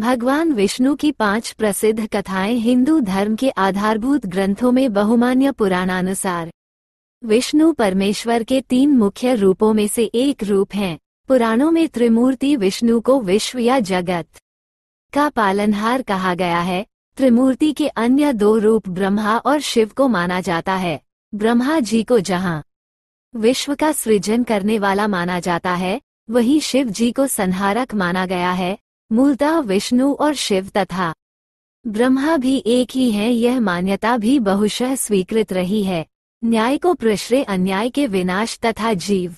भगवान विष्णु की पांच प्रसिद्ध कथाएं हिंदू धर्म के आधारभूत ग्रंथों में बहुमान्य पुराणानुसार विष्णु परमेश्वर के तीन मुख्य रूपों में से एक रूप हैं पुराणों में त्रिमूर्ति विष्णु को विश्व या जगत का पालनहार कहा गया है त्रिमूर्ति के अन्य दो रूप ब्रह्मा और शिव को माना जाता है ब्रह्मा जी को जहाँ विश्व का सृजन करने वाला माना जाता है वही शिव जी को संहारक माना गया है मूलतः विष्णु और शिव तथा ब्रह्मा भी एक ही है यह मान्यता भी बहुशः स्वीकृत रही है न्याय को प्रश्रय अन्याय के विनाश तथा जीव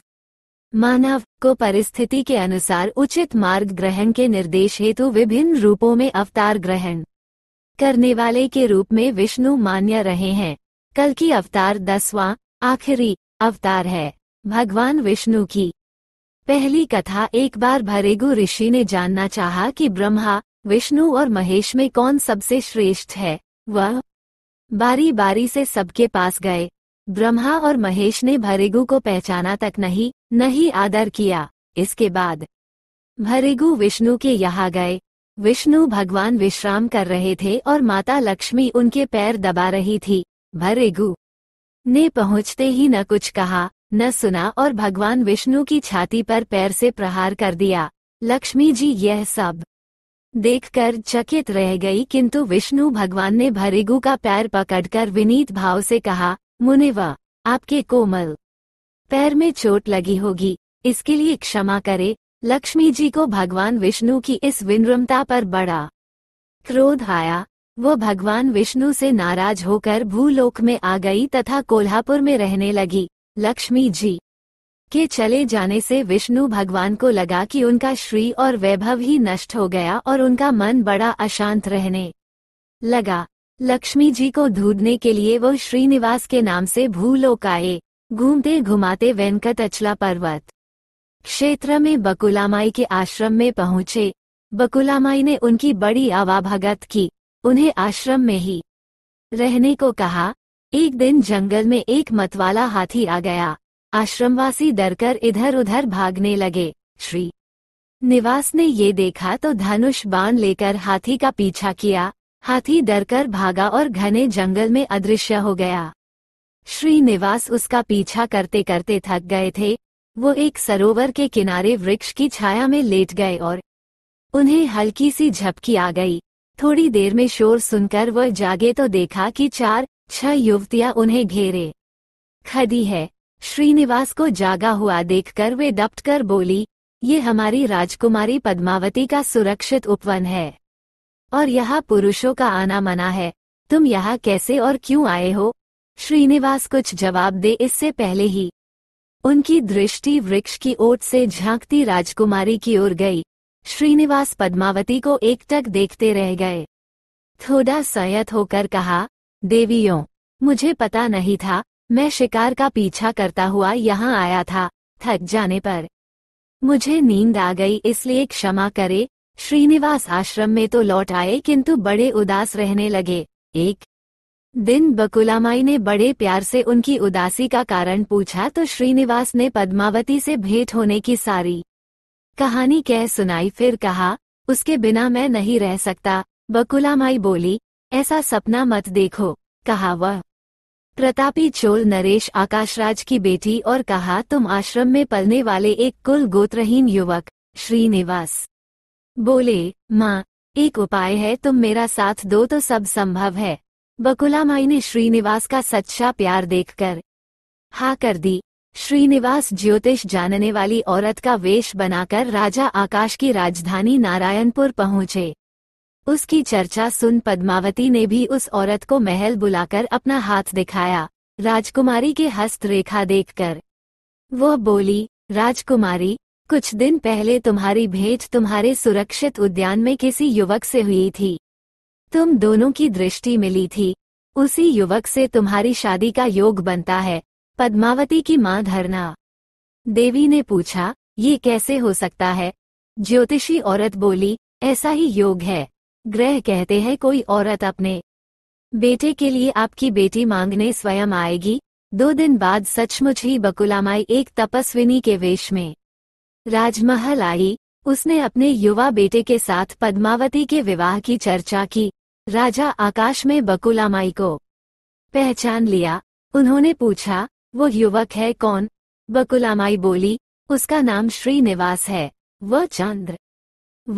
मानव को परिस्थिति के अनुसार उचित मार्ग ग्रहण के निर्देश हेतु विभिन्न रूपों में अवतार ग्रहण करने वाले के रूप में विष्णु मान्य रहे हैं कल की अवतार दसवां आखिरी अवतार है भगवान विष्णु की पहली कथा एक बार भरेगु ऋषि ने जानना चाहा कि ब्रह्मा विष्णु और महेश में कौन सबसे श्रेष्ठ है वह बारी बारी से सबके पास गए ब्रह्मा और महेश ने भरेगु को पहचाना तक नहीं नहीं आदर किया इसके बाद भरेगु विष्णु के यहाँ गए विष्णु भगवान विश्राम कर रहे थे और माता लक्ष्मी उनके पैर दबा रही थी भरेगु ने पहुँचते ही न कुछ कहा न सुना और भगवान विष्णु की छाती पर पैर से प्रहार कर दिया लक्ष्मी जी यह सब देखकर चकित रह गई किंतु विष्णु भगवान ने भरिगु का पैर पकड़कर विनीत भाव से कहा मुनिवा आपके कोमल पैर में चोट लगी होगी इसके लिए क्षमा करे लक्ष्मी जी को भगवान विष्णु की इस विनम्रता पर बड़ा क्रोध आया वो भगवान विष्णु से नाराज होकर भूलोक में आ गई तथा कोल्हापुर में रहने लगी लक्ष्मी जी के चले जाने से विष्णु भगवान को लगा कि उनका श्री और वैभव ही नष्ट हो गया और उनका मन बड़ा अशांत रहने लगा लक्ष्मी जी को ढूंढने के लिए वो श्रीनिवास के नाम से भूलोक आए घूमते घुमाते वेंकट अचला पर्वत क्षेत्र में बकुलामाई के आश्रम में पहुंचे बकुलामाई ने उनकी बड़ी आवाभगत की उन्हें आश्रम में ही रहने को कहा एक दिन जंगल में एक मतवाला हाथी आ गया आश्रमवासी डरकर इधर उधर भागने लगे श्री निवास ने ये देखा तो धनुष बाण लेकर हाथी का पीछा किया हाथी डरकर भागा और घने जंगल में अदृश्य हो गया श्री निवास उसका पीछा करते करते थक गए थे वो एक सरोवर के किनारे वृक्ष की छाया में लेट गए और उन्हें हल्की सी झपकी आ गई थोड़ी देर में शोर सुनकर वह जागे तो देखा कि चार छह अच्छा युवतियां उन्हें घेरे खदी है श्रीनिवास को जागा हुआ देखकर वे दपटकर बोली ये हमारी राजकुमारी पद्मावती का सुरक्षित उपवन है और यहाँ पुरुषों का आना मना है तुम यहाँ कैसे और क्यों आए हो श्रीनिवास कुछ जवाब दे इससे पहले ही उनकी दृष्टि वृक्ष की ओट से झांकती राजकुमारी की ओर गई श्रीनिवास पद्मावती को एकटक देखते रह गए थोड़ा संयत होकर कहा देवियों मुझे पता नहीं था मैं शिकार का पीछा करता हुआ यहाँ आया था थक जाने पर मुझे नींद आ गई इसलिए क्षमा करे श्रीनिवास आश्रम में तो लौट आए किंतु बड़े उदास रहने लगे एक दिन बकुलामाई ने बड़े प्यार से उनकी उदासी का कारण पूछा तो श्रीनिवास ने पद्मावती से भेंट होने की सारी कहानी कह सुनाई फिर कहा उसके बिना मैं नहीं रह सकता बकुलामाई बोली ऐसा सपना मत देखो कहा वह प्रतापी चोल नरेश आकाशराज की बेटी और कहा तुम आश्रम में पलने वाले एक कुल गोत्रहीन युवक श्रीनिवास बोले माँ एक उपाय है तुम मेरा साथ दो तो सब संभव है बकुला माई ने श्रीनिवास का सच्चा प्यार देखकर हा कर दी श्रीनिवास ज्योतिष जानने वाली औरत का वेश बनाकर राजा आकाश की राजधानी नारायणपुर पहुंचे उसकी चर्चा सुन पद्मावती ने भी उस औरत को महल बुलाकर अपना हाथ दिखाया राजकुमारी के हस्त रेखा देखकर वह बोली राजकुमारी कुछ दिन पहले तुम्हारी भेंट तुम्हारे सुरक्षित उद्यान में किसी युवक से हुई थी तुम दोनों की दृष्टि मिली थी उसी युवक से तुम्हारी शादी का योग बनता है पद्मावती की मां धरना देवी ने पूछा ये कैसे हो सकता है ज्योतिषी औरत बोली ऐसा ही योग है ग्रह कहते हैं कोई औरत अपने बेटे के लिए आपकी बेटी मांगने स्वयं आएगी दो दिन बाद सचमुच ही बकुलामाई एक तपस्विनी के वेश में राजमहल आई उसने अपने युवा बेटे के साथ पद्मावती के विवाह की चर्चा की राजा आकाश में बकुलामाई को पहचान लिया उन्होंने पूछा वो युवक है कौन बकुलामाई बोली उसका नाम श्रीनिवास है वह चंद्र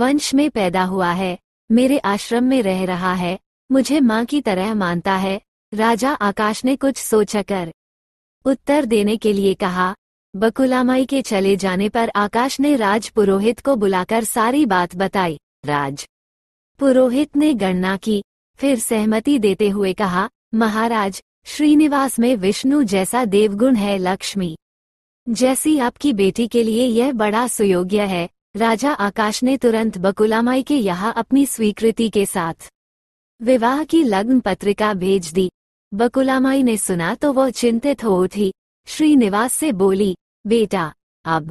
वंश में पैदा हुआ है मेरे आश्रम में रह रहा है मुझे माँ की तरह मानता है राजा आकाश ने कुछ सोचा कर उत्तर देने के लिए कहा बकुलामाई के चले जाने पर आकाश ने राज पुरोहित को बुलाकर सारी बात बताई राज पुरोहित ने गणना की फिर सहमति देते हुए कहा महाराज श्रीनिवास में विष्णु जैसा देवगुण है लक्ष्मी जैसी आपकी बेटी के लिए यह बड़ा सुयोग्य है राजा आकाश ने तुरंत बकुलामाई के यहाँ अपनी स्वीकृति के साथ विवाह की लग्न पत्रिका भेज दी बकुलामाई ने सुना तो वह चिंतित हो उठी श्रीनिवास से बोली बेटा अब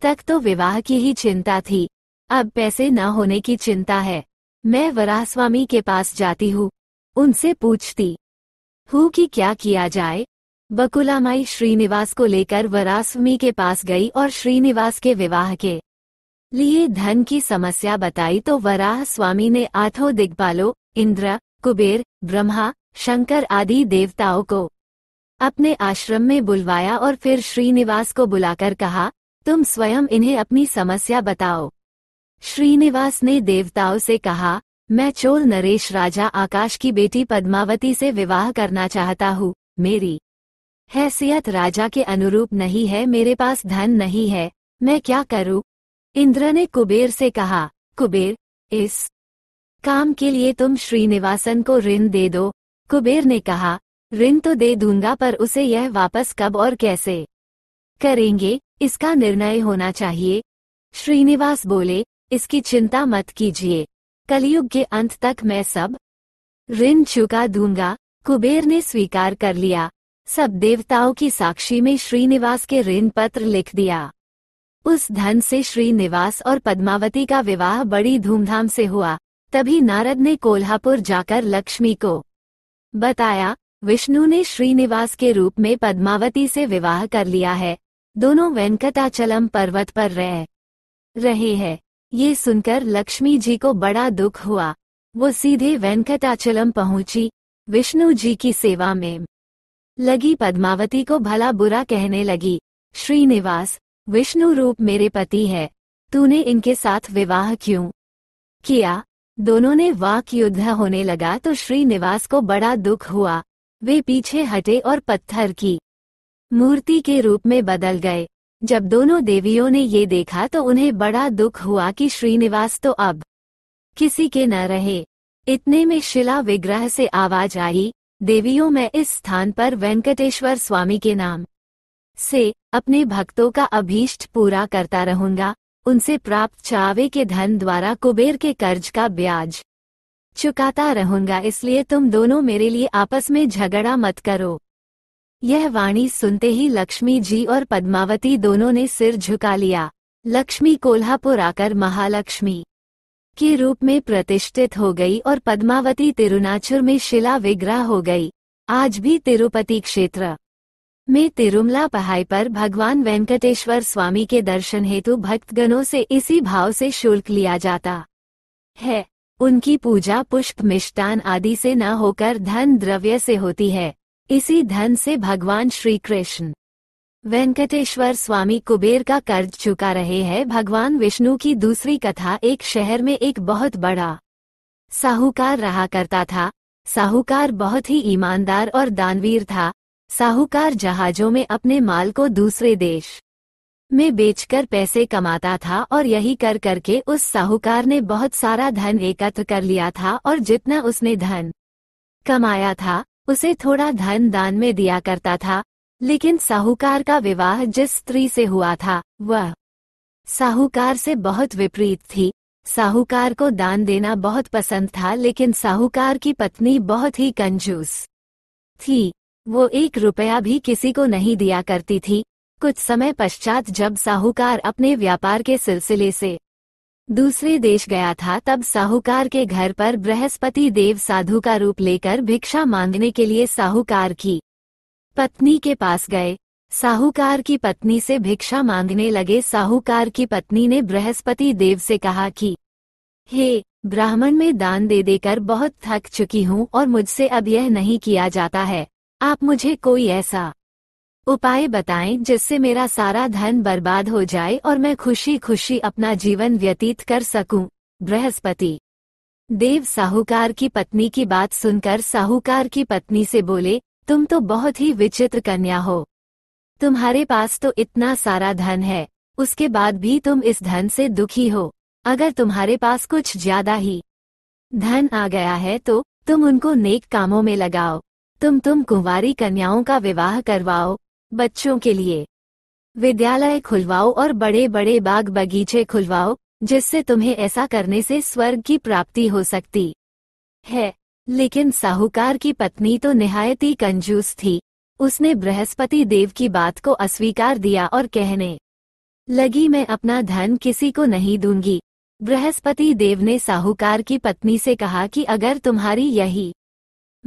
तक तो विवाह की ही चिंता थी अब पैसे न होने की चिंता है मैं वराहस्वामी के पास जाती हूँ उनसे पूछती हूँ कि क्या किया जाए बकुलामाई श्रीनिवास को लेकर वरास्वामी के पास गई और श्रीनिवास के विवाह के लिए धन की समस्या बताई तो वराह स्वामी ने आठो दिग्पालो इंद्र कुबेर ब्रह्मा शंकर आदि देवताओं को अपने आश्रम में बुलवाया और फिर श्रीनिवास को बुलाकर कहा तुम स्वयं इन्हें अपनी समस्या बताओ श्रीनिवास ने देवताओं से कहा मैं चोर नरेश राजा आकाश की बेटी पद्मावती से विवाह करना चाहता हूँ मेरी हैसियत राजा के अनुरूप नहीं है मेरे पास धन नहीं है मैं क्या करूँ इंद्र ने कुबेर से कहा कुबेर इस काम के लिए तुम श्रीनिवासन को ऋण दे दो कुबेर ने कहा ऋण तो दे दूंगा पर उसे यह वापस कब और कैसे करेंगे इसका निर्णय होना चाहिए श्रीनिवास बोले इसकी चिंता मत कीजिए कलयुग के अंत तक मैं सब ऋण चुका दूंगा कुबेर ने स्वीकार कर लिया सब देवताओं की साक्षी में श्रीनिवास के ऋण पत्र लिख दिया उस धन से श्रीनिवास और पद्मावती का विवाह बड़ी धूमधाम से हुआ तभी नारद ने कोल्हापुर जाकर लक्ष्मी को बताया विष्णु ने श्रीनिवास के रूप में पद्मावती से विवाह कर लिया है दोनों वेंकटाचलम पर्वत पर रह रहे हैं ये सुनकर लक्ष्मी जी को बड़ा दुख हुआ वो सीधे वेंकटाचलम पहुंची विष्णु जी की सेवा में लगी पद्मावती को भला बुरा कहने लगी श्रीनिवास विष्णु रूप मेरे पति है तूने इनके साथ विवाह क्यों किया दोनों ने वाक युद्ध होने लगा तो श्रीनिवास को बड़ा दुख हुआ वे पीछे हटे और पत्थर की मूर्ति के रूप में बदल गए जब दोनों देवियों ने ये देखा तो उन्हें बड़ा दुख हुआ कि श्रीनिवास तो अब किसी के न रहे इतने में शिला विग्रह से आवाज आई देवियों में इस स्थान पर वेंकटेश्वर स्वामी के नाम से अपने भक्तों का अभीष्ट पूरा करता रहूंगा उनसे प्राप्त चावे के धन द्वारा कुबेर के कर्ज का ब्याज चुकाता रहूंगा इसलिए तुम दोनों मेरे लिए आपस में झगड़ा मत करो यह वाणी सुनते ही लक्ष्मी जी और पद्मावती दोनों ने सिर झुका लिया लक्ष्मी कोल्हापुर आकर महालक्ष्मी के रूप में प्रतिष्ठित हो गई और पद्मावती तिरुनाचुर में शिला विग्रह हो गई आज भी तिरुपति क्षेत्र में तिरुमला पहाई पर भगवान वेंकटेश्वर स्वामी के दर्शन हेतु भक्तगणों से इसी भाव से शुल्क लिया जाता है उनकी पूजा पुष्प मिष्टान आदि से न होकर धन द्रव्य से होती है इसी धन से भगवान श्री कृष्ण वेंकटेश्वर स्वामी कुबेर का कर्ज चुका रहे हैं भगवान विष्णु की दूसरी कथा एक शहर में एक बहुत बड़ा साहूकार रहा करता था साहूकार बहुत ही ईमानदार और दानवीर था साहूकार जहाजों में अपने माल को दूसरे देश में बेचकर पैसे कमाता था और यही कर करके उस साहूकार ने बहुत सारा धन एकत्र कर लिया था और जितना उसने धन कमाया था उसे थोड़ा धन दान में दिया करता था लेकिन साहूकार का विवाह जिस स्त्री से हुआ था वह साहूकार से बहुत विपरीत थी साहूकार को दान देना बहुत पसंद था लेकिन साहूकार की पत्नी बहुत ही कंजूस थी वो एक रुपया भी किसी को नहीं दिया करती थी कुछ समय पश्चात जब साहूकार अपने व्यापार के सिलसिले से दूसरे देश गया था तब साहूकार के घर पर बृहस्पति देव साधु का रूप लेकर भिक्षा मांगने के लिए साहूकार की पत्नी के पास गए साहूकार की पत्नी से भिक्षा मांगने लगे साहूकार की पत्नी ने बृहस्पति देव से कहा कि हे ब्राह्मण में दान दे देकर बहुत थक चुकी हूँ और मुझसे अब यह नहीं किया जाता है आप मुझे कोई ऐसा उपाय बताएं जिससे मेरा सारा धन बर्बाद हो जाए और मैं खुशी खुशी अपना जीवन व्यतीत कर सकूं। बृहस्पति देव साहूकार की पत्नी की बात सुनकर साहूकार की पत्नी से बोले तुम तो बहुत ही विचित्र कन्या हो तुम्हारे पास तो इतना सारा धन है उसके बाद भी तुम इस धन से दुखी हो अगर तुम्हारे पास कुछ ज्यादा ही धन आ गया है तो तुम उनको नेक कामों में लगाओ तुम तुम कुंवारी कन्याओं का विवाह करवाओ बच्चों के लिए विद्यालय खुलवाओ और बड़े बड़े बाग बगीचे खुलवाओ जिससे तुम्हें ऐसा करने से स्वर्ग की प्राप्ति हो सकती है लेकिन साहूकार की पत्नी तो निहायत ही कंजूस थी उसने बृहस्पति देव की बात को अस्वीकार दिया और कहने लगी मैं अपना धन किसी को नहीं दूंगी बृहस्पति देव ने साहूकार की पत्नी से कहा कि अगर तुम्हारी यही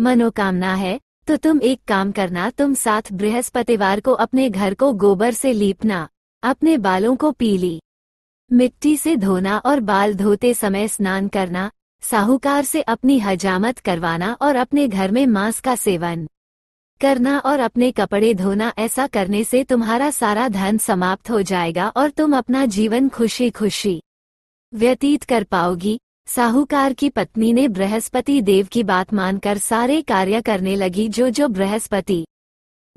मनोकामना है तो तुम एक काम करना तुम साथ बृहस्पतिवार को अपने घर को गोबर से लीपना अपने बालों को पीली मिट्टी से धोना और बाल धोते समय स्नान करना साहूकार से अपनी हजामत करवाना और अपने घर में मांस का सेवन करना और अपने कपड़े धोना ऐसा करने से तुम्हारा सारा धन समाप्त हो जाएगा और तुम अपना जीवन खुशी खुशी व्यतीत कर पाओगी साहूकार की पत्नी ने बृहस्पति देव की बात मानकर सारे कार्य करने लगी जो जो बृहस्पति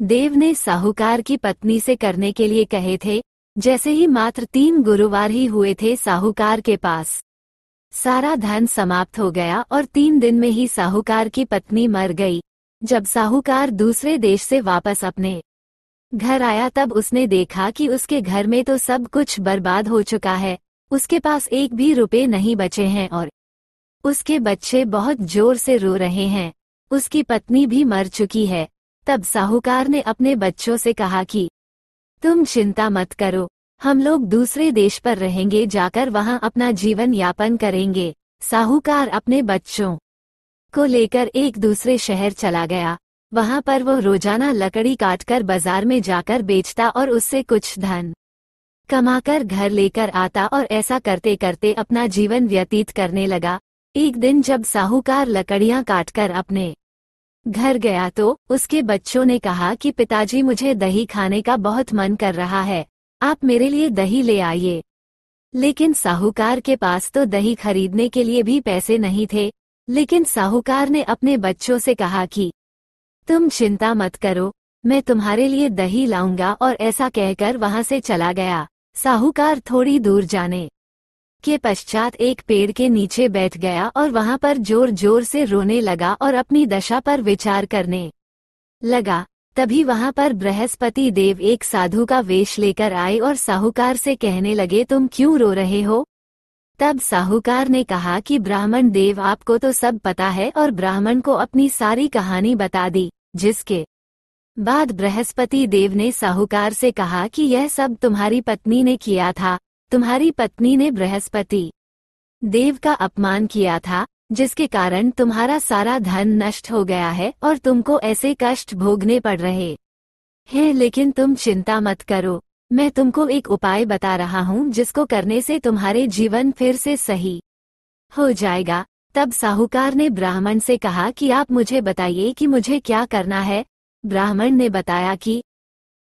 देव ने साहूकार की पत्नी से करने के लिए कहे थे जैसे ही मात्र तीन गुरुवार ही हुए थे साहूकार के पास सारा धन समाप्त हो गया और तीन दिन में ही साहूकार की पत्नी मर गई जब साहूकार दूसरे देश से वापस अपने घर आया तब उसने देखा कि उसके घर में तो सब कुछ बर्बाद हो चुका है उसके पास एक भी रुपए नहीं बचे हैं और उसके बच्चे बहुत जोर से रो रहे हैं उसकी पत्नी भी मर चुकी है तब साहूकार ने अपने बच्चों से कहा कि तुम चिंता मत करो हम लोग दूसरे देश पर रहेंगे जाकर वहां अपना जीवन यापन करेंगे साहूकार अपने बच्चों को लेकर एक दूसरे शहर चला गया वहां पर वो रोजाना लकड़ी काटकर बाजार में जाकर बेचता और उससे कुछ धन कमाकर घर लेकर आता और ऐसा करते करते अपना जीवन व्यतीत करने लगा एक दिन जब साहूकार लकड़ियां काटकर अपने घर गया तो उसके बच्चों ने कहा कि पिताजी मुझे दही खाने का बहुत मन कर रहा है आप मेरे लिए दही ले आइए लेकिन साहूकार के पास तो दही खरीदने के लिए भी पैसे नहीं थे लेकिन साहूकार ने अपने बच्चों से कहा कि तुम चिंता मत करो मैं तुम्हारे लिए दही लाऊंगा और ऐसा कहकर वहां से चला गया साहूकार थोड़ी दूर जाने के पश्चात एक पेड़ के नीचे बैठ गया और वहां पर जोर जोर से रोने लगा और अपनी दशा पर विचार करने लगा तभी वहां पर बृहस्पति देव एक साधु का वेश लेकर आए और साहूकार से कहने लगे तुम क्यों रो रहे हो तब साहूकार ने कहा कि ब्राह्मण देव आपको तो सब पता है और ब्राह्मण को अपनी सारी कहानी बता दी जिसके बाद बृहस्पति देव ने साहूकार से कहा कि यह सब तुम्हारी पत्नी ने किया था तुम्हारी पत्नी ने बृहस्पति देव का अपमान किया था जिसके कारण तुम्हारा सारा धन नष्ट हो गया है और तुमको ऐसे कष्ट भोगने पड़ रहे हैं लेकिन तुम चिंता मत करो मैं तुमको एक उपाय बता रहा हूँ जिसको करने से तुम्हारे जीवन फिर से सही हो जाएगा तब साहूकार ने ब्राह्मण से कहा कि आप मुझे बताइए कि मुझे क्या करना है ब्राह्मण ने बताया कि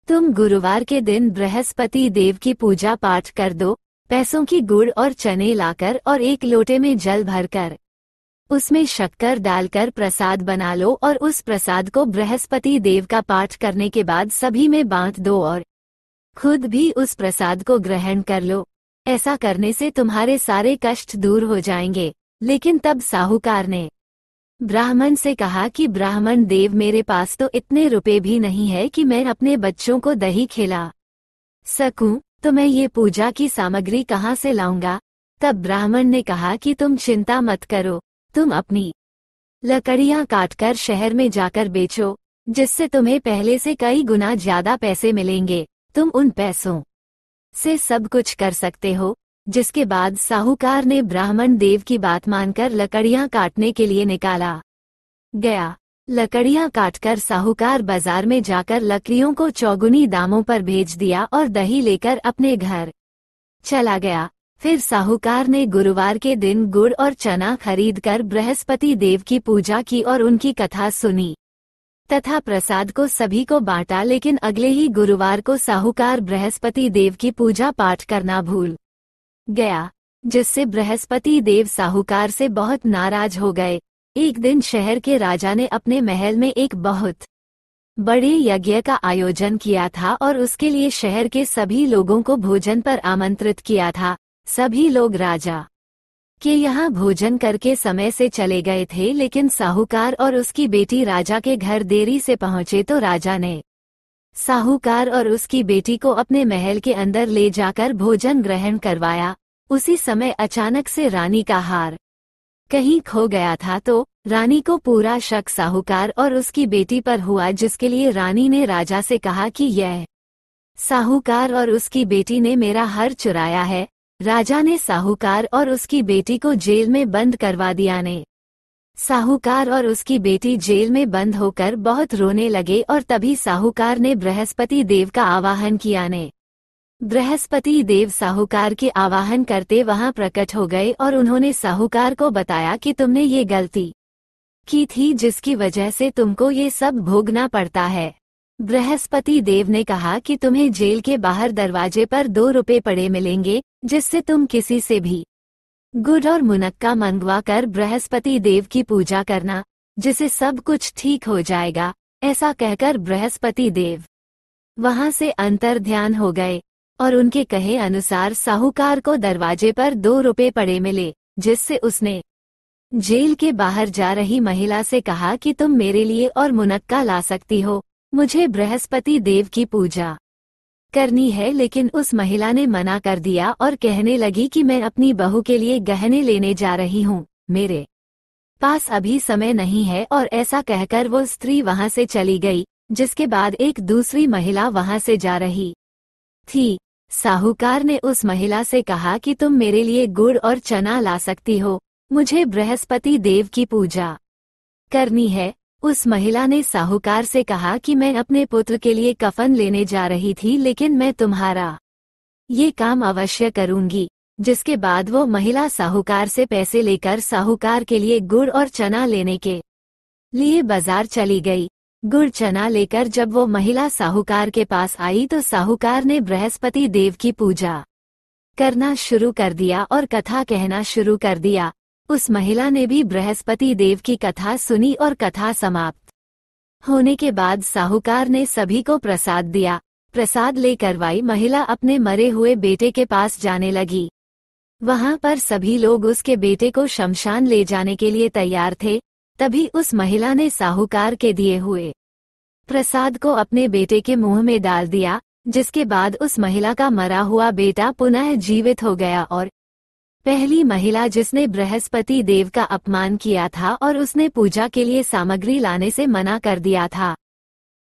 तुम गुरुवार के दिन बृहस्पति देव की पूजा पाठ कर दो पैसों की गुड़ और चने लाकर और एक लोटे में जल भरकर उसमें शक्कर डालकर प्रसाद बना लो और उस प्रसाद को बृहस्पति देव का पाठ करने के बाद सभी में बांट दो और खुद भी उस प्रसाद को ग्रहण कर लो ऐसा करने से तुम्हारे सारे कष्ट दूर हो जाएंगे लेकिन तब साहूकार ने ब्राह्मण से कहा कि ब्राह्मण देव मेरे पास तो इतने रुपए भी नहीं है कि मैं अपने बच्चों को दही खिला सकूं, तो मैं ये पूजा की सामग्री कहाँ से लाऊंगा तब ब्राह्मण ने कहा कि तुम चिंता मत करो तुम अपनी काट काटकर शहर में जाकर बेचो जिससे तुम्हें पहले से कई गुना ज्यादा पैसे मिलेंगे तुम उन पैसों से सब कुछ कर सकते हो जिसके बाद साहूकार ने ब्राह्मण देव की बात मानकर लकड़ियां काटने के लिए निकाला गया लकड़ियां काटकर साहूकार बाजार में जाकर लकड़ियों को चौगुनी दामों पर भेज दिया और दही लेकर अपने घर चला गया फिर साहूकार ने गुरुवार के दिन गुड़ और चना खरीदकर बृहस्पति देव की पूजा की और उनकी कथा सुनी तथा प्रसाद को सभी को बांटा लेकिन अगले ही गुरुवार को साहूकार बृहस्पति देव की पूजा पाठ करना भूल गया जिससे बृहस्पति देव साहूकार से बहुत नाराज हो गए एक दिन शहर के राजा ने अपने महल में एक बहुत बड़े यज्ञ का आयोजन किया था और उसके लिए शहर के सभी लोगों को भोजन पर आमंत्रित किया था सभी लोग राजा के यहाँ भोजन करके समय से चले गए थे लेकिन साहूकार और उसकी बेटी राजा के घर देरी से पहुँचे तो राजा ने साहूकार और उसकी बेटी को अपने महल के अंदर ले जाकर भोजन ग्रहण करवाया उसी समय अचानक से रानी का हार कहीं खो गया था तो रानी को पूरा शक साहूकार और उसकी बेटी पर हुआ जिसके लिए रानी ने राजा से कहा कि यह साहूकार और उसकी बेटी ने मेरा हर चुराया है राजा ने साहूकार और उसकी बेटी को जेल में बंद करवा दिया ने साहूकार और उसकी बेटी जेल में बंद होकर बहुत रोने लगे और तभी साहूकार ने बृहस्पति देव का आवाहन किया ने बृहस्पति देव साहूकार के आवाहन करते वहां प्रकट हो गए और उन्होंने साहूकार को बताया कि तुमने ये गलती की थी जिसकी वजह से तुमको ये सब भोगना पड़ता है बृहस्पति देव ने कहा कि तुम्हें जेल के बाहर दरवाजे पर दो रुपए पड़े मिलेंगे जिससे तुम किसी से भी गुड़ और मुनक्का मंगवाकर बृहस्पति देव की पूजा करना जिसे सब कुछ ठीक हो जाएगा ऐसा कहकर बृहस्पति देव वहां से अंतर ध्यान हो गए और उनके कहे अनुसार साहूकार को दरवाजे पर दो रुपए पड़े मिले जिससे उसने जेल के बाहर जा रही महिला से कहा कि तुम मेरे लिए और मुनक्का ला सकती हो मुझे बृहस्पति देव की पूजा करनी है लेकिन उस महिला ने मना कर दिया और कहने लगी कि मैं अपनी बहू के लिए गहने लेने जा रही हूँ मेरे पास अभी समय नहीं है और ऐसा कहकर वो स्त्री वहाँ से चली गई जिसके बाद एक दूसरी महिला वहाँ से जा रही थी साहूकार ने उस महिला से कहा कि तुम मेरे लिए गुड़ और चना ला सकती हो मुझे बृहस्पति देव की पूजा करनी है उस महिला ने साहूकार से कहा कि मैं अपने पुत्र के लिए कफन लेने जा रही थी लेकिन मैं तुम्हारा ये काम अवश्य करूंगी जिसके बाद वो महिला साहूकार से पैसे लेकर साहूकार के लिए गुड़ और चना लेने के लिए बाजार चली गई गुड़ चना लेकर जब वो महिला साहूकार के पास आई तो साहूकार ने बृहस्पति देव की पूजा करना शुरू कर दिया और कथा कहना शुरू कर दिया उस महिला ने भी बृहस्पति देव की कथा सुनी और कथा समाप्त होने के बाद साहूकार ने सभी को प्रसाद दिया प्रसाद लेकर वाई महिला अपने मरे हुए बेटे के पास जाने लगी वहां पर सभी लोग उसके बेटे को शमशान ले जाने के लिए तैयार थे तभी उस महिला ने साहूकार के दिए हुए प्रसाद को अपने बेटे के मुंह में डाल दिया जिसके बाद उस महिला का मरा हुआ बेटा पुनः जीवित हो गया और पहली महिला जिसने बृहस्पति देव का अपमान किया था और उसने पूजा के लिए सामग्री लाने से मना कर दिया था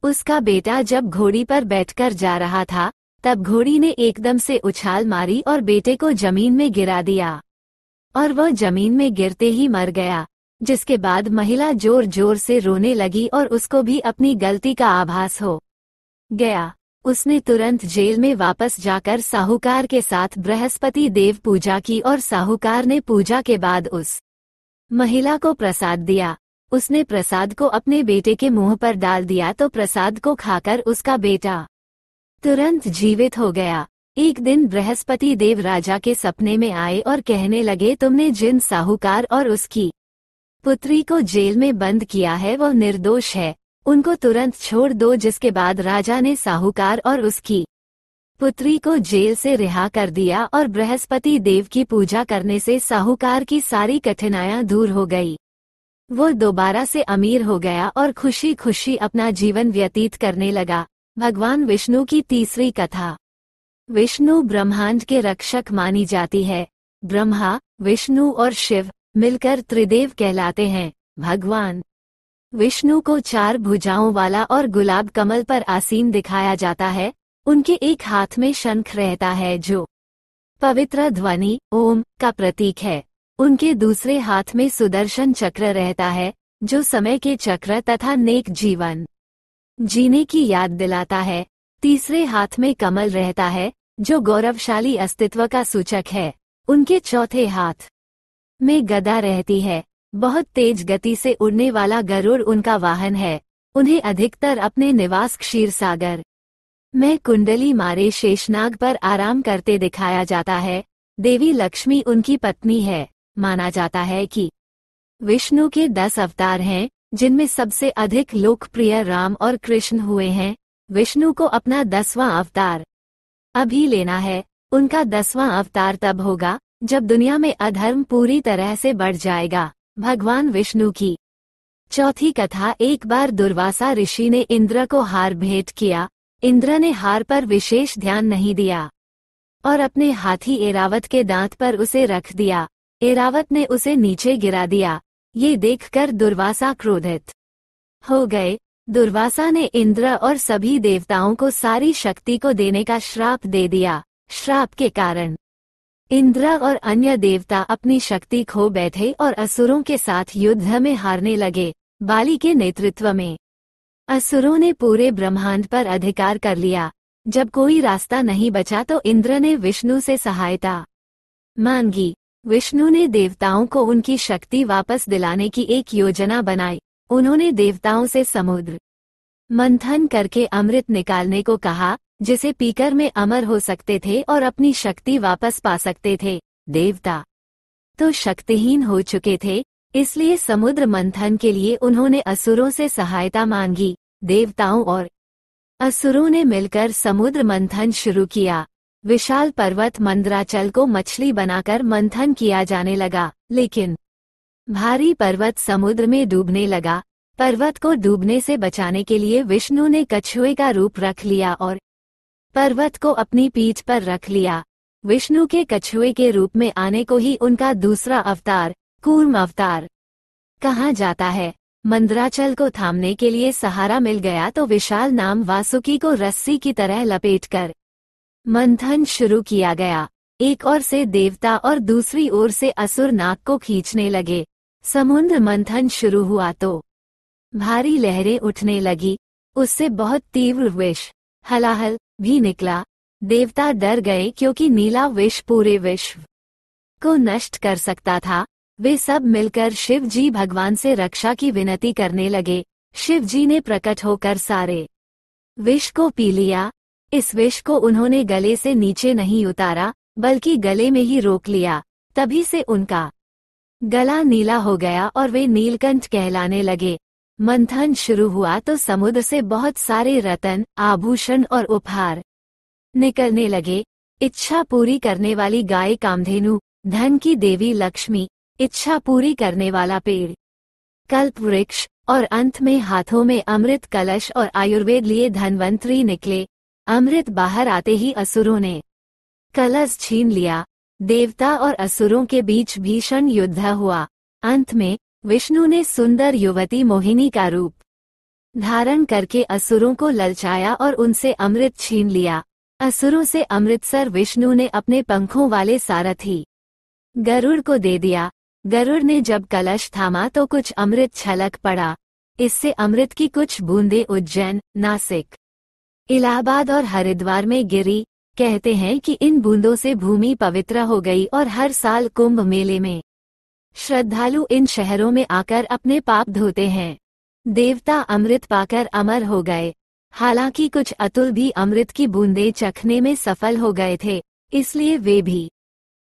उसका बेटा जब घोड़ी पर बैठकर जा रहा था तब घोड़ी ने एकदम से उछाल मारी और बेटे को जमीन में गिरा दिया और वह जमीन में गिरते ही मर गया जिसके बाद महिला जोर जोर से रोने लगी और उसको भी अपनी गलती का आभास हो गया उसने तुरंत जेल में वापस जाकर साहूकार के साथ बृहस्पति देव पूजा की और साहूकार ने पूजा के बाद उस महिला को प्रसाद दिया उसने प्रसाद को अपने बेटे के मुंह पर डाल दिया तो प्रसाद को खाकर उसका बेटा तुरंत जीवित हो गया एक दिन बृहस्पति देव राजा के सपने में आए और कहने लगे तुमने जिन साहूकार और उसकी पुत्री को जेल में बंद किया है वह निर्दोष है उनको तुरंत छोड़ दो जिसके बाद राजा ने साहूकार और उसकी पुत्री को जेल से रिहा कर दिया और बृहस्पति देव की पूजा करने से साहूकार की सारी कठिनाइयां दूर हो गई वो दोबारा से अमीर हो गया और खुशी खुशी अपना जीवन व्यतीत करने लगा भगवान विष्णु की तीसरी कथा विष्णु ब्रह्मांड के रक्षक मानी जाती है ब्रह्मा विष्णु और शिव मिलकर त्रिदेव कहलाते हैं भगवान विष्णु को चार भुजाओं वाला और गुलाब कमल पर आसीन दिखाया जाता है उनके एक हाथ में शंख रहता है जो पवित्र ध्वनि ओम का प्रतीक है उनके दूसरे हाथ में सुदर्शन चक्र रहता है जो समय के चक्र तथा नेक जीवन जीने की याद दिलाता है तीसरे हाथ में कमल रहता है जो गौरवशाली अस्तित्व का सूचक है उनके चौथे हाथ में गदा रहती है बहुत तेज गति से उड़ने वाला गरुड़ उनका वाहन है उन्हें अधिकतर अपने निवास क्षीर सागर में कुंडली मारे शेषनाग पर आराम करते दिखाया जाता है देवी लक्ष्मी उनकी पत्नी है माना जाता है कि विष्णु के दस अवतार हैं जिनमें सबसे अधिक लोकप्रिय राम और कृष्ण हुए हैं विष्णु को अपना दसवां अवतार अभी लेना है उनका दसवां अवतार तब होगा जब दुनिया में अधर्म पूरी तरह से बढ़ जाएगा भगवान विष्णु की चौथी कथा एक बार दुर्वासा ऋषि ने इंद्र को हार भेंट किया इंद्र ने हार पर विशेष ध्यान नहीं दिया और अपने हाथी एरावत के दांत पर उसे रख दिया एरावत ने उसे नीचे गिरा दिया ये देखकर दुर्वासा क्रोधित हो गए दुर्वासा ने इंद्र और सभी देवताओं को सारी शक्ति को देने का श्राप दे दिया श्राप के कारण इंद्र और अन्य देवता अपनी शक्ति खो बैठे और असुरों के साथ युद्ध में हारने लगे बाली के नेतृत्व में असुरों ने पूरे ब्रह्मांड पर अधिकार कर लिया जब कोई रास्ता नहीं बचा तो इंद्र ने विष्णु से सहायता मांगी विष्णु ने देवताओं को उनकी शक्ति वापस दिलाने की एक योजना बनाई उन्होंने देवताओं से समुद्र मंथन करके अमृत निकालने को कहा जिसे पीकर में अमर हो सकते थे और अपनी शक्ति वापस पा सकते थे देवता तो शक्तिहीन हो चुके थे इसलिए समुद्र मंथन के लिए उन्होंने असुरों से सहायता मांगी देवताओं और असुरों ने मिलकर समुद्र मंथन शुरू किया विशाल पर्वत मंदराचल को मछली बनाकर मंथन किया जाने लगा लेकिन भारी पर्वत समुद्र में डूबने लगा पर्वत को डूबने से बचाने के लिए विष्णु ने कछुए का रूप रख लिया और पर्वत को अपनी पीठ पर रख लिया विष्णु के कछुए के रूप में आने को ही उनका दूसरा अवतार कूर्म अवतार कहा जाता है मंदराचल को थामने के लिए सहारा मिल गया तो विशाल नाम वासुकी को रस्सी की तरह लपेटकर मंथन शुरू किया गया एक ओर से देवता और दूसरी ओर से असुर नाक को खींचने लगे समुद्र मंथन शुरू हुआ तो भारी लहरें उठने लगी उससे बहुत तीव्र विष हलाहल भी निकला देवता डर गए क्योंकि नीला विष पूरे विश्व को नष्ट कर सकता था वे सब मिलकर शिव जी भगवान से रक्षा की विनती करने लगे शिव जी ने प्रकट होकर सारे विष को पी लिया इस विष को उन्होंने गले से नीचे नहीं उतारा बल्कि गले में ही रोक लिया तभी से उनका गला नीला हो गया और वे नीलकंठ कहलाने लगे मंथन शुरू हुआ तो समुद्र से बहुत सारे रतन आभूषण और उपहार निकलने लगे इच्छा पूरी करने वाली गाय कामधेनु धन की देवी लक्ष्मी इच्छा पूरी करने वाला पेड़ कल्प वृक्ष और अंत में हाथों में अमृत कलश और आयुर्वेद लिए धनवंतरी निकले अमृत बाहर आते ही असुरों ने कलश छीन लिया देवता और असुरों के बीच भीषण युद्ध हुआ अंत में विष्णु ने सुंदर युवती मोहिनी का रूप धारण करके असुरों को ललचाया और उनसे अमृत छीन लिया असुरों से अमृतसर विष्णु ने अपने पंखों वाले सारथी गरुड़ को दे दिया गरुड़ ने जब कलश थामा तो कुछ अमृत छलक पड़ा इससे अमृत की कुछ बूंदे उज्जैन नासिक इलाहाबाद और हरिद्वार में गिरी कहते हैं कि इन बूंदों से भूमि पवित्र हो गई और हर साल कुंभ मेले में श्रद्धालु इन शहरों में आकर अपने पाप धोते हैं देवता अमृत पाकर अमर हो गए हालांकि कुछ अतुल भी अमृत की बूंदें चखने में सफल हो गए थे इसलिए वे भी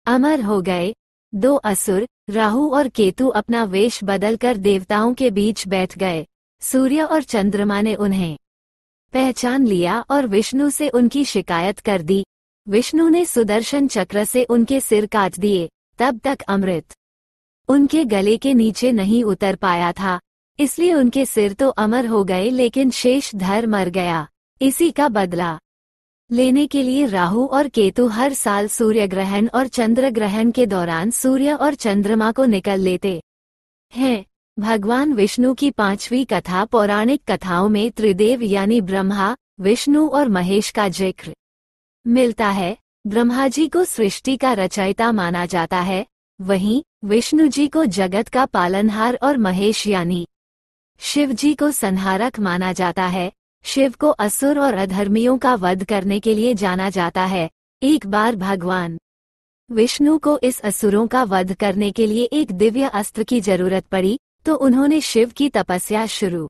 अमर हो गए दो असुर राहु और केतु अपना वेश बदलकर देवताओं के बीच बैठ गए सूर्य और चंद्रमा ने उन्हें पहचान लिया और विष्णु से उनकी शिकायत कर दी विष्णु ने सुदर्शन चक्र से उनके सिर काट दिए तब तक अमृत उनके गले के नीचे नहीं उतर पाया था इसलिए उनके सिर तो अमर हो गए लेकिन शेष धर मर गया इसी का बदला लेने के लिए राहु और केतु हर साल सूर्य ग्रहण और चंद्र ग्रहण के दौरान सूर्य और चंद्रमा को निकल लेते हैं भगवान विष्णु की पांचवी कथा पौराणिक कथाओं में त्रिदेव यानी ब्रह्मा विष्णु और महेश का जिक्र मिलता है ब्रह्मा जी को सृष्टि का रचयिता माना जाता है वहीं विष्णु जी को जगत का पालनहार और महेश यानी शिव जी को संहारक माना जाता है शिव को असुर और अधर्मियों का वध करने के लिए जाना जाता है एक बार भगवान विष्णु को इस असुरों का वध करने के लिए एक दिव्य अस्त्र की जरूरत पड़ी तो उन्होंने शिव की तपस्या शुरू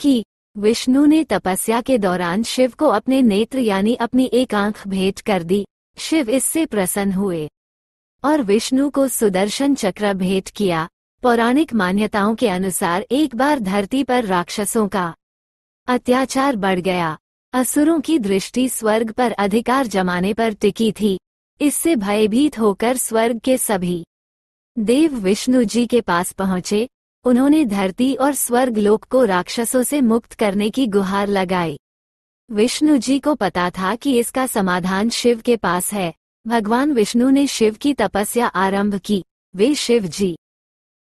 की विष्णु ने तपस्या के दौरान शिव को अपने नेत्र यानी अपनी एक आंख भेंट कर दी शिव इससे प्रसन्न हुए और विष्णु को सुदर्शन चक्र भेंट किया पौराणिक मान्यताओं के अनुसार एक बार धरती पर राक्षसों का अत्याचार बढ़ गया असुरों की दृष्टि स्वर्ग पर अधिकार जमाने पर टिकी थी इससे भयभीत होकर स्वर्ग के सभी देव विष्णु जी के पास पहुँचे उन्होंने धरती और स्वर्ग लोक को राक्षसों से मुक्त करने की गुहार लगाई विष्णु जी को पता था कि इसका समाधान शिव के पास है भगवान विष्णु ने शिव की तपस्या आरंभ की वे शिव जी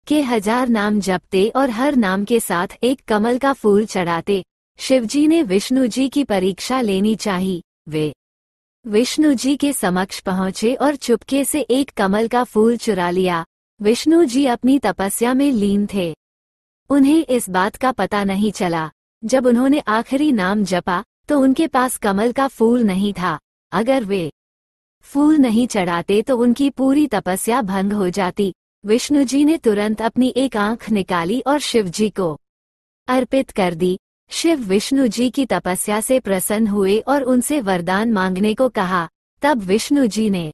के हजार नाम जपते और हर नाम के साथ एक कमल का फूल चढ़ाते शिवजी ने विष्णु जी की परीक्षा लेनी चाहिए वे विष्णु जी के समक्ष पहुँचे और चुपके से एक कमल का फूल चुरा लिया विष्णु जी अपनी तपस्या में लीन थे उन्हें इस बात का पता नहीं चला जब उन्होंने आखिरी नाम जपा तो उनके पास कमल का फूल नहीं था अगर वे फूल नहीं चढ़ाते तो उनकी पूरी तपस्या भंग हो जाती विष्णु जी ने तुरंत अपनी एक आंख निकाली और शिव जी को अर्पित कर दी शिव विष्णु जी की तपस्या से प्रसन्न हुए और उनसे वरदान मांगने को कहा तब विष्णु जी ने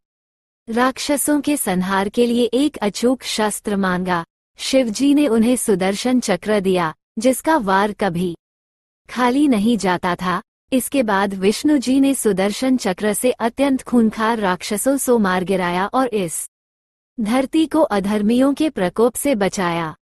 राक्षसों के संहार के लिए एक अचूक शस्त्र मांगा शिव जी ने उन्हें सुदर्शन चक्र दिया जिसका वार कभी खाली नहीं जाता था इसके बाद विष्णु जी ने सुदर्शन चक्र से अत्यंत खूनखार राक्षसों सो मार गिराया और इस धरती को अधर्मियों के प्रकोप से बचाया